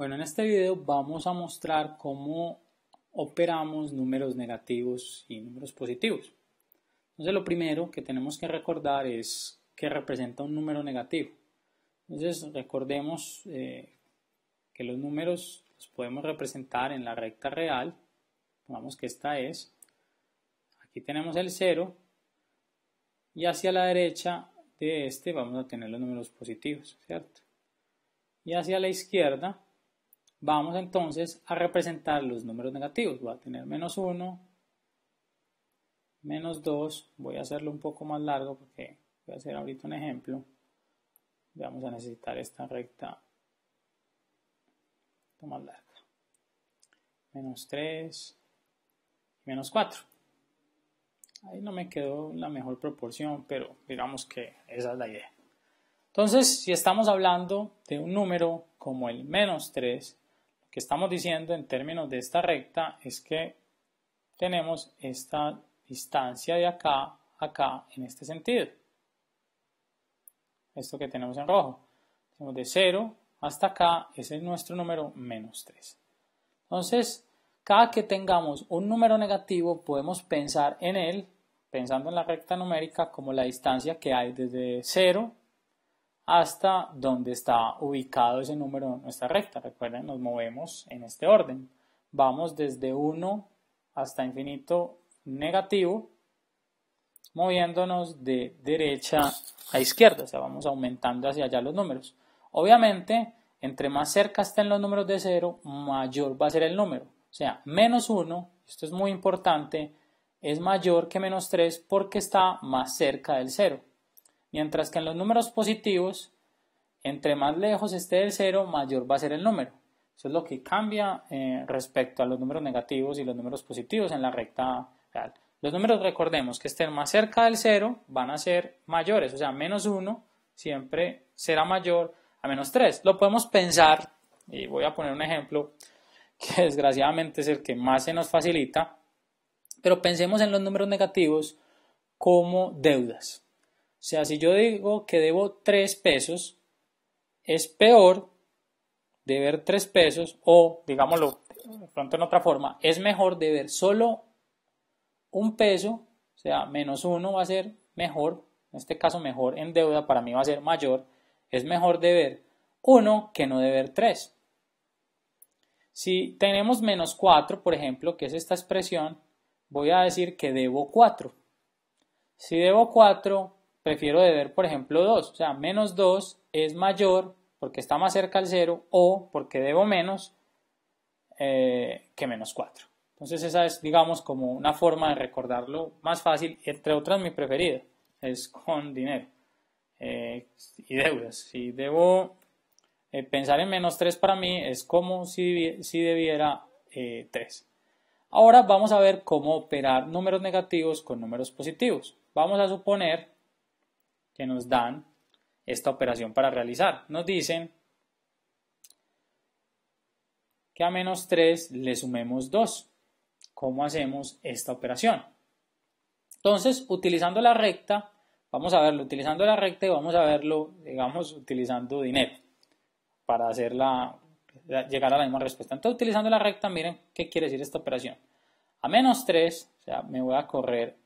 Bueno, en este video vamos a mostrar cómo operamos números negativos y números positivos. Entonces lo primero que tenemos que recordar es que representa un número negativo. Entonces recordemos eh, que los números los podemos representar en la recta real. Vamos que esta es. Aquí tenemos el 0 y hacia la derecha de este vamos a tener los números positivos, ¿cierto? Y hacia la izquierda Vamos entonces a representar los números negativos. Voy a tener menos 1, menos 2. Voy a hacerlo un poco más largo porque voy a hacer ahorita un ejemplo. Vamos a necesitar esta recta más larga. Menos 3, menos 4. Ahí no me quedó la mejor proporción, pero digamos que esa es la idea. Entonces, si estamos hablando de un número como el menos 3, que estamos diciendo en términos de esta recta es que tenemos esta distancia de acá a acá en este sentido. Esto que tenemos en rojo. Tenemos de 0 hasta acá, ese es nuestro número menos 3. Entonces, cada que tengamos un número negativo, podemos pensar en él, pensando en la recta numérica, como la distancia que hay desde 0 hasta donde está ubicado ese número en nuestra recta. Recuerden, nos movemos en este orden. Vamos desde 1 hasta infinito negativo, moviéndonos de derecha a izquierda, o sea, vamos aumentando hacia allá los números. Obviamente, entre más cerca estén los números de 0, mayor va a ser el número. O sea, menos 1, esto es muy importante, es mayor que menos 3 porque está más cerca del 0. Mientras que en los números positivos, entre más lejos esté del cero, mayor va a ser el número. Eso es lo que cambia eh, respecto a los números negativos y los números positivos en la recta real. Los números, recordemos, que estén más cerca del cero van a ser mayores, o sea, menos 1 siempre será mayor a menos 3. Lo podemos pensar, y voy a poner un ejemplo que desgraciadamente es el que más se nos facilita, pero pensemos en los números negativos como deudas. O sea, si yo digo que debo 3 pesos, es peor deber 3 pesos o, digámoslo pronto en otra forma, es mejor deber solo un peso, o sea, menos 1 va a ser mejor, en este caso mejor en deuda, para mí va a ser mayor, es mejor deber 1 que no deber 3. Si tenemos menos 4, por ejemplo, que es esta expresión, voy a decir que debo 4. Si debo 4, prefiero deber, por ejemplo, 2. O sea, menos 2 es mayor porque está más cerca al 0 o porque debo menos eh, que menos 4. Entonces esa es, digamos, como una forma de recordarlo más fácil, entre otras mi preferida, es con dinero eh, y deudas. Si debo eh, pensar en menos 3 para mí es como si, si debiera 3. Ahora vamos a ver cómo operar números negativos con números positivos. Vamos a suponer que nos dan esta operación para realizar. Nos dicen que a menos 3 le sumemos 2. ¿Cómo hacemos esta operación? Entonces, utilizando la recta, vamos a verlo utilizando la recta y vamos a verlo, digamos, utilizando dinero para hacer llegar a la misma respuesta. Entonces, utilizando la recta, miren qué quiere decir esta operación. A menos 3, o sea, me voy a correr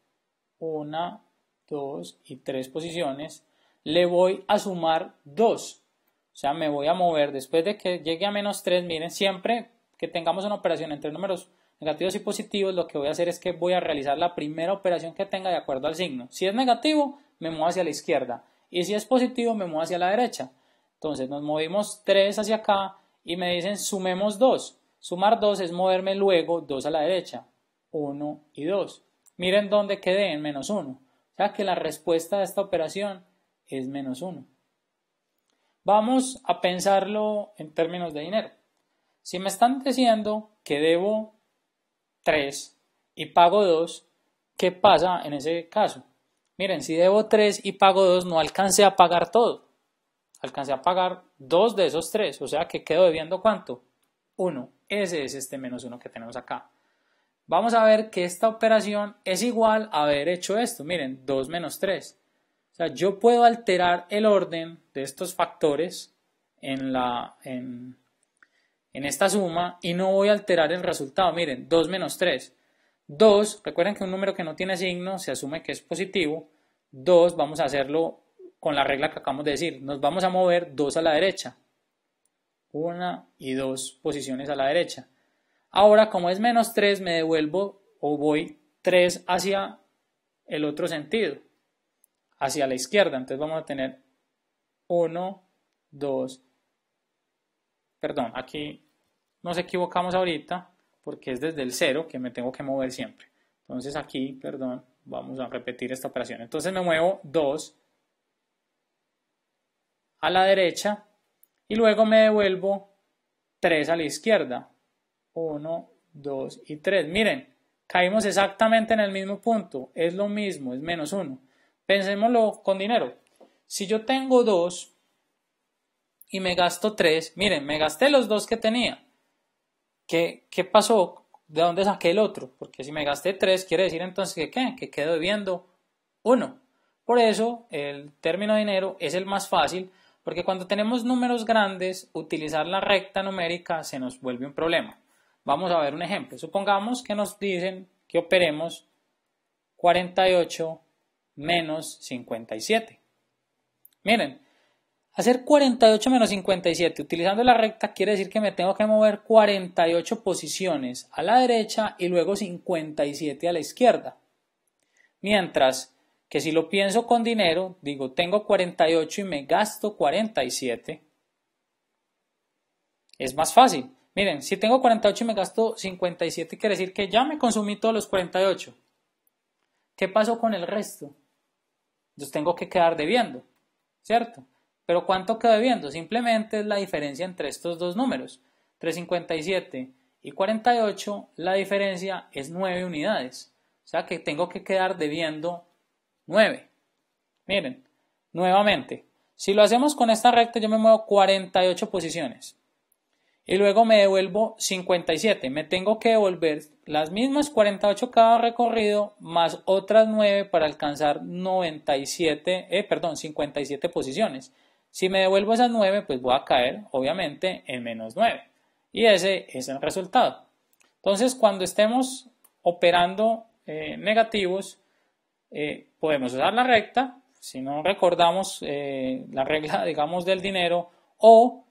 una 2 y 3 posiciones, le voy a sumar 2. O sea, me voy a mover después de que llegue a menos 3. Miren, siempre que tengamos una operación entre números negativos y positivos, lo que voy a hacer es que voy a realizar la primera operación que tenga de acuerdo al signo. Si es negativo, me muevo hacia la izquierda. Y si es positivo, me muevo hacia la derecha. Entonces nos movimos 3 hacia acá y me dicen sumemos 2. Sumar 2 es moverme luego 2 a la derecha. 1 y 2. Miren dónde quedé en menos 1. O sea que la respuesta de esta operación es menos 1. Vamos a pensarlo en términos de dinero. Si me están diciendo que debo 3 y pago 2, ¿qué pasa en ese caso? Miren, si debo 3 y pago 2, no alcancé a pagar todo. Alcancé a pagar 2 de esos 3, o sea que quedo debiendo cuánto? 1. Ese es este menos 1 que tenemos acá vamos a ver que esta operación es igual a haber hecho esto. Miren, 2 menos 3. O sea, yo puedo alterar el orden de estos factores en, la, en, esta suma y no voy a alterar el resultado. Miren, 2 menos 3. 2, recuerden que un número que no tiene signo se asume que es positivo. 2, vamos a hacerlo con la regla que acabamos de decir. Nos vamos a mover 2 a la derecha. 1 y 2 posiciones a la derecha. Ahora, como es menos 3, me devuelvo o voy 3 hacia el otro sentido, hacia la izquierda. Entonces vamos a tener 1, 2, perdón, aquí nos equivocamos ahorita porque es desde el 0 que me tengo que mover siempre. Entonces aquí, perdón, vamos a repetir esta operación. Entonces me muevo 2 a la derecha y luego me devuelvo 3 a la izquierda. 1, 2 y 3. Miren, caímos exactamente en el mismo punto. Es lo mismo, es menos 1. Pensémoslo con dinero. Si yo tengo 2 y me gasto 3, miren, me gasté los 2 que tenía. ¿Qué, pasó? ¿De dónde saqué el otro? Porque si me gasté 3, quiere decir entonces que ¿qué? Que quedo debiendo 1. Por eso el término dinero es el más fácil, porque cuando tenemos números grandes, utilizar la recta numérica se nos vuelve un problema. Vamos a ver un ejemplo. Supongamos que nos dicen que operemos 48 menos 57. Miren, hacer 48 menos 57 utilizando la recta quiere decir que me tengo que mover 48 posiciones a la derecha y luego 57 a la izquierda. Mientras que si lo pienso con dinero, digo tengo 48 y me gasto 47. Es más fácil. Miren, si tengo 48 y me gasto 57, quiere decir que ya me consumí todos los 48. ¿Qué pasó con el resto? Yo tengo que quedar debiendo, ¿cierto? Pero ¿cuánto quedo debiendo? Simplemente es la diferencia entre estos dos números. Entre 57 y 48, la diferencia es 9 unidades. O sea que tengo que quedar debiendo 9. Miren, nuevamente, si lo hacemos con esta recta, yo me muevo 48 posiciones y luego me devuelvo 57. Me tengo que devolver las mismas 48 cada recorrido más otras 9 para alcanzar 97, eh, perdón, 57 posiciones. Si me devuelvo esas 9, pues voy a caer, obviamente, en menos 9. Y ese es el resultado. Entonces, cuando estemos operando eh, negativos, eh, podemos usar la recta, si no recordamos la regla, digamos, del dinero, o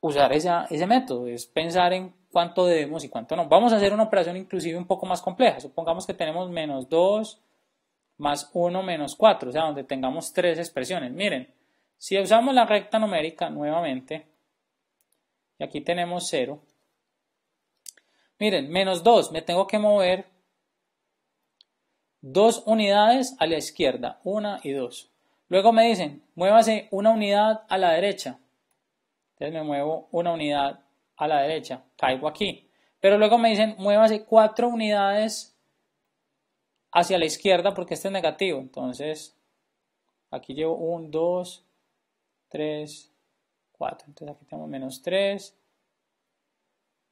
usar ese método, es pensar en cuánto debemos y cuánto no. Vamos a hacer una operación inclusive un poco más compleja. Supongamos que tenemos menos 2 más 1 menos 4, o sea, donde tengamos tres expresiones. Miren, si usamos la recta numérica nuevamente, y aquí tenemos 0, miren, menos 2, me tengo que mover dos unidades a la izquierda, una y 2 Luego me dicen, muévase una unidad a la derecha. Entonces me muevo una unidad a la derecha, caigo aquí. Pero luego me dicen, muévase cuatro unidades hacia la izquierda porque este es negativo. Entonces, aquí llevo 1, 2, 3, 4. Entonces aquí tengo menos 3,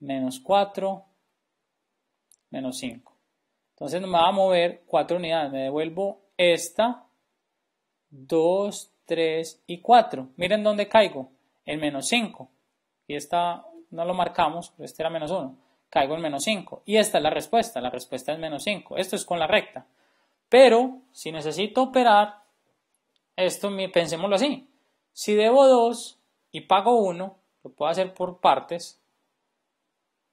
menos 4, menos 5. Entonces me va a mover 4 unidades. Me devuelvo esta, 2, 3 y 4. Miren dónde caigo en menos 5. Y esta no lo marcamos, pero este era menos 1. Caigo en menos 5. Y esta es la respuesta. La respuesta es menos 5. Esto es con la recta. Pero si necesito operar, esto pensémoslo así. Si debo 2 y pago 1, lo puedo hacer por partes.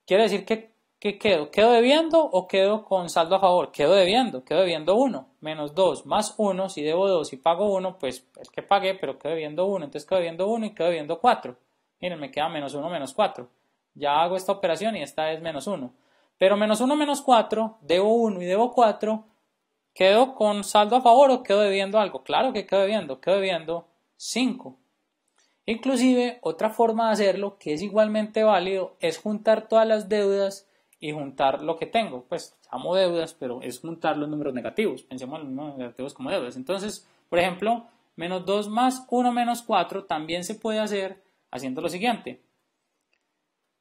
Quiere decir que ¿Qué quedo? ¿Quedo debiendo o quedo con saldo a favor? Quedo debiendo, quedo debiendo 1, menos 2, más 1, si debo 2 y pago 1, pues es que pagué, pero quedo debiendo 1, entonces quedo debiendo 1 y quedo debiendo 4. Miren, me queda menos 1, menos 4. Ya hago esta operación y esta es menos 1. Pero menos 1, menos 4, debo 1 y debo 4, ¿quedo con saldo a favor o quedo debiendo algo? Claro que quedo debiendo, quedo debiendo 5. Inclusive, otra forma de hacerlo que es igualmente válido es juntar todas las deudas y juntar lo que tengo. Pues amo deudas, pero es juntar los números negativos. Pensemos en los números negativos como deudas. Entonces, por ejemplo, menos 2 más 1 menos 4 también se puede hacer haciendo lo siguiente.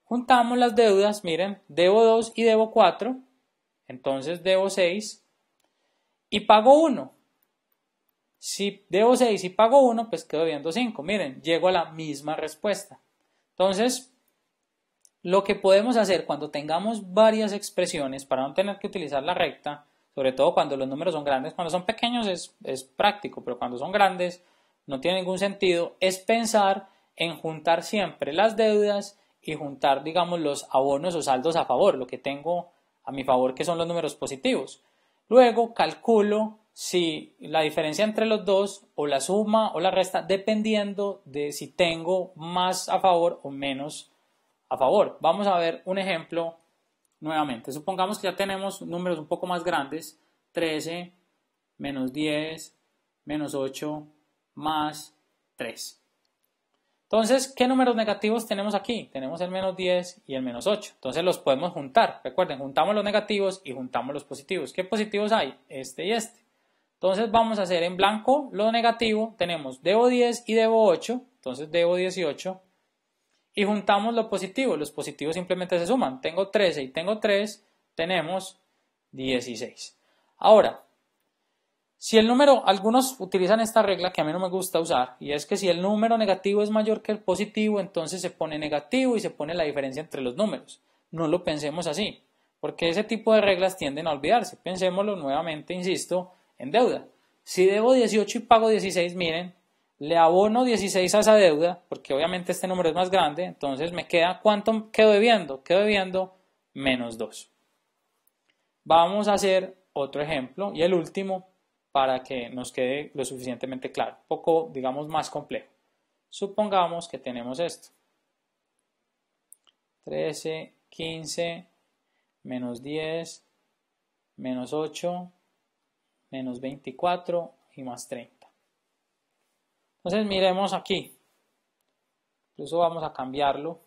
Juntamos las deudas, miren, debo 2 y debo 4, entonces debo 6 y pago 1. Si debo 6 y pago 1, pues quedo viendo 5. Miren, llego a la misma respuesta. Entonces, lo que podemos hacer cuando tengamos varias expresiones para no tener que utilizar la recta, sobre todo cuando los números son grandes, cuando son pequeños es, es práctico, pero cuando son grandes no tiene ningún sentido, es pensar en juntar siempre las deudas y juntar, digamos, los abonos o saldos a favor, lo que tengo a mi favor, que son los números positivos. Luego calculo si la diferencia entre los dos o la suma o la resta, dependiendo de si tengo más a favor o menos a favor. Vamos a ver un ejemplo nuevamente. Supongamos que ya tenemos números un poco más grandes, 13, menos 10, menos 8, más 3. Entonces, ¿qué números negativos tenemos aquí? Tenemos el menos 10 y el menos 8. Entonces los podemos juntar. Recuerden, juntamos los negativos y juntamos los positivos. ¿Qué positivos hay? Este y este. Entonces vamos a hacer en blanco lo negativo. Tenemos debo 10 y debo 8. Entonces debo 18 y juntamos lo positivo. Los positivos simplemente se suman. Tengo 13 y tengo 3, tenemos 16. Ahora, si el número, algunos utilizan esta regla que a mí no me gusta usar, y es que si el número negativo es mayor que el positivo, entonces se pone negativo y se pone la diferencia entre los números. No lo pensemos así, porque ese tipo de reglas tienden a olvidarse. Pensémoslo nuevamente, insisto, en deuda. Si debo 18 y pago 16, miren, le abono 16 a esa deuda, porque obviamente este número es más grande, entonces me queda cuánto quedo debiendo, quedo debiendo menos 2. Vamos a hacer otro ejemplo y el último para que nos quede lo suficientemente claro, un poco digamos más complejo. Supongamos que tenemos esto. 13, 15, menos 10, menos 8, menos 24 y más 30. Entonces miremos aquí. Incluso vamos a cambiarlo.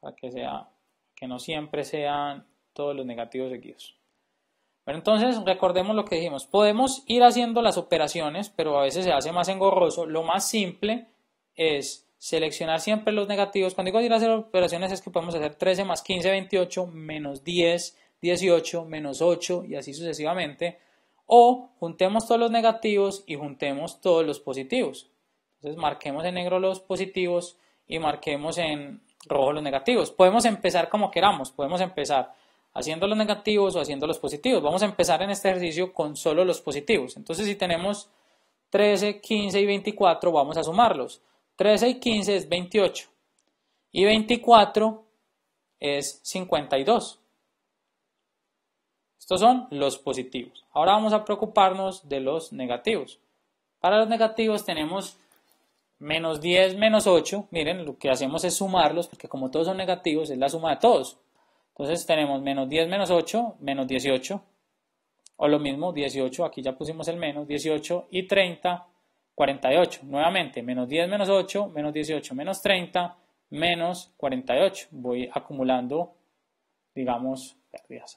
Para que sea, que no siempre sean todos los negativos seguidos. Bueno, entonces recordemos lo que dijimos. Podemos ir haciendo las operaciones, pero a veces se hace más engorroso. Lo más simple es seleccionar siempre los negativos. Cuando digo ir a hacer operaciones es que podemos hacer 13 más 15, 28, menos 10, 18, menos 8 y así sucesivamente o juntemos todos los negativos y juntemos todos los positivos. Entonces marquemos en negro los positivos y marquemos en rojo los negativos. Podemos empezar como queramos, podemos empezar haciendo los negativos o haciendo los positivos. Vamos a empezar en este ejercicio con solo los positivos. Entonces si tenemos 13, 15 y 24, vamos a sumarlos. 13 y 15 es 28 y 24 es 52. Estos son los positivos. Ahora vamos a preocuparnos de los negativos. Para los negativos tenemos menos 10 menos 8. Miren, lo que hacemos es sumarlos, porque como todos son negativos, es la suma de todos. Entonces tenemos menos 10 menos 8, menos 18. O lo mismo, 18, aquí ya pusimos el menos, 18 y 30, 48. Nuevamente, menos 10 menos 8, menos 18, menos 30, menos 48. Voy acumulando, digamos,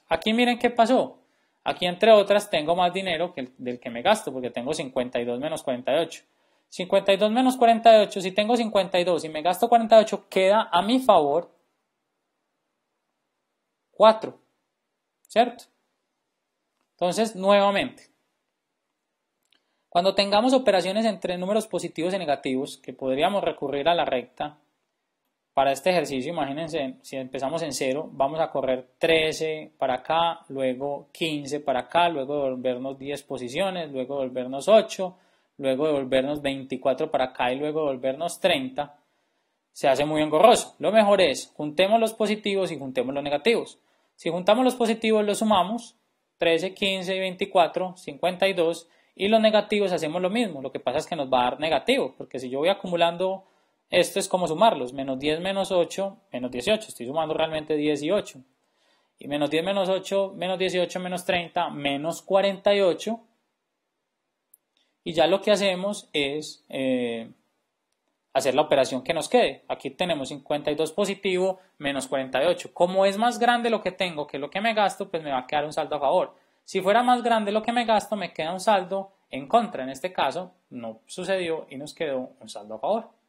Aquí miren qué pasó. Aquí, entre otras, tengo más dinero que del que me gasto, porque tengo 52 menos 48. 52 menos 48, si tengo 52 y me gasto 48, queda a mi favor 4. ¿Cierto? Entonces, nuevamente, cuando tengamos operaciones entre números positivos y negativos, que podríamos recurrir a la recta para este ejercicio, imagínense, si empezamos en cero, vamos a correr 13 para acá, luego 15 para acá, luego devolvernos 10 posiciones, luego devolvernos 8, luego devolvernos 24 para acá y luego devolvernos 30. Se hace muy engorroso. Lo mejor es, juntemos los positivos y juntemos los negativos. Si juntamos los positivos, los sumamos, 13, 15, 24, 52, y los negativos hacemos lo mismo. Lo que pasa es que nos va a dar negativo, porque si yo voy acumulando esto es como sumarlos, menos 10 menos 8, menos 18, estoy sumando realmente 18. Y menos 10 menos 8, menos 18, menos 30, menos 48. Y ya lo que hacemos es eh, hacer la operación que nos quede. Aquí tenemos 52 positivo menos 48. Como es más grande lo que tengo que lo que me gasto, pues me va a quedar un saldo a favor. Si fuera más grande lo que me gasto, me queda un saldo en contra. En este caso, no sucedió y nos quedó un saldo a favor.